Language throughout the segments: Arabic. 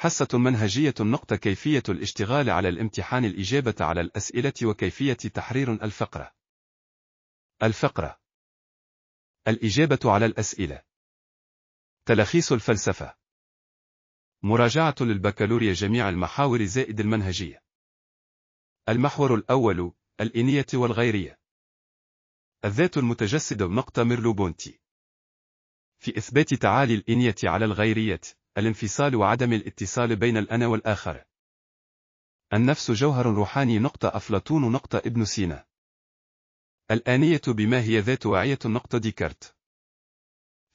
حصة منهجية نقطة كيفية الاشتغال على الامتحان الإجابة على الأسئلة وكيفية تحرير الفقرة. الفقرة الإجابة على الأسئلة تلخيص الفلسفة مراجعة للبكالوريا جميع المحاور زائد المنهجية المحور الأول الإنية والغيرية الذات المتجسد نقطة بونتي في إثبات تعالي الإنية على الغيرية الانفصال وعدم الاتصال بين الأنا والآخر. النفس جوهر روحاني نقطة أفلاطون نقطة ابن سينا. الآنية بما هي ذات واعية نقطة ديكارت.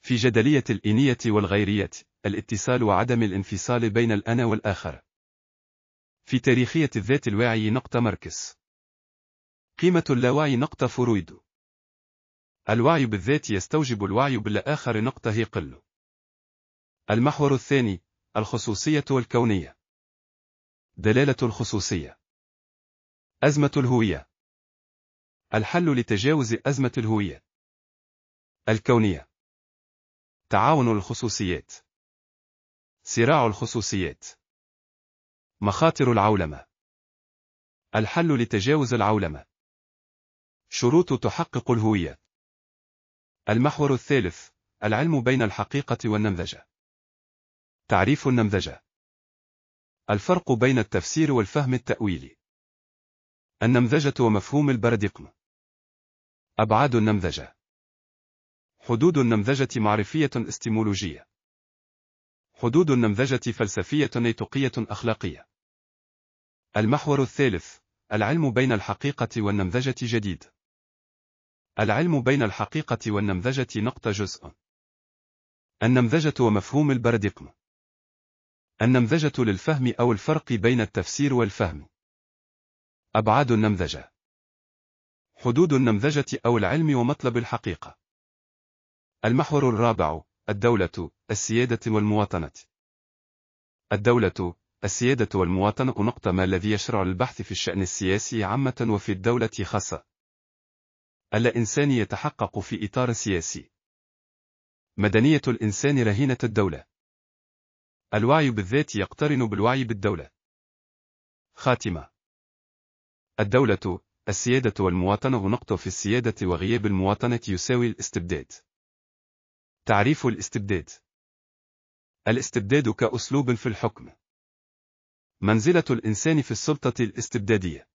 في جدلية الإنية والغيرية، الاتصال وعدم الانفصال بين الأنا والآخر. في تاريخية الذات الواعي نقطة ماركس. قيمة اللاوعي نقطة فرويد. الوعي بالذات يستوجب الوعي بالآخر نقطة هيقل. المحور الثاني الخصوصية والكونية دلالة الخصوصية أزمة الهوية الحل لتجاوز أزمة الهوية الكونية تعاون الخصوصيات صراع الخصوصيات مخاطر العولمة الحل لتجاوز العولمة شروط تحقق الهوية المحور الثالث العلم بين الحقيقة والنمذجة تعريف النمذجة الفرق بين التفسير والفهم التأويلي النمذجة ومفهوم البراديقم أبعاد النمذجة حدود النمذجة معرفية استيمولوجية حدود النمذجة فلسفية نيتقية أخلاقية المحور الثالث العلم بين الحقيقة والنمذجة جديد العلم بين الحقيقة والنمذجة نقطة جزء النمذجة ومفهوم البراديقم النمذجة للفهم أو الفرق بين التفسير والفهم. أبعاد النمذجة حدود النمذجة أو العلم ومطلب الحقيقة. المحور الرابع: الدولة، السيادة والمواطنة. الدولة، السيادة والمواطنة نقطة ما الذي يشرع البحث في الشأن السياسي عامة وفي الدولة خاصة. الإنسان يتحقق في إطار سياسي. مدنية الإنسان رهينة الدولة. الوعي بالذات يقترن بالوعي بالدولة. خاتمة الدولة، السيادة والمواطنة نقطة في السيادة وغياب المواطنة يساوي الاستبداد. تعريف الاستبداد الاستبداد كأسلوب في الحكم. منزلة الإنسان في السلطة الاستبدادية.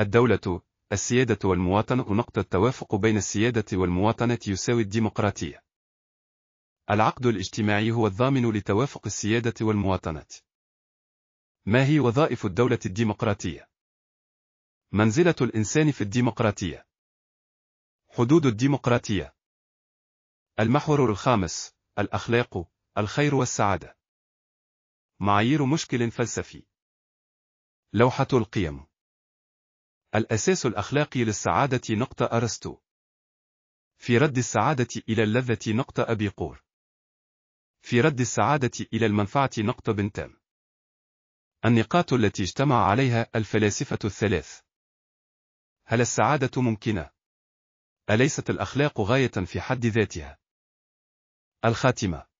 الدولة، السيادة والمواطنة نقطة التوافق بين السيادة والمواطنة يساوي الديمقراطية. العقد الاجتماعي هو الضامن لتوافق السيادة والمواطنة. ما هي وظائف الدولة الديمقراطية؟ منزلة الإنسان في الديمقراطية. حدود الديمقراطية. المحور الخامس: الأخلاق، الخير والسعادة. معايير مشكل فلسفي. لوحة القيم. الأساس الأخلاقي للسعادة نقطة أرسطو. في رد السعادة إلى اللذة نقطة أبيقور. في رد السعادة إلى المنفعة نقطة بنتام. النقاط التي اجتمع عليها الفلاسفة الثلاث. هل السعادة ممكنة؟ أليست الأخلاق غاية في حد ذاتها؟ الخاتمة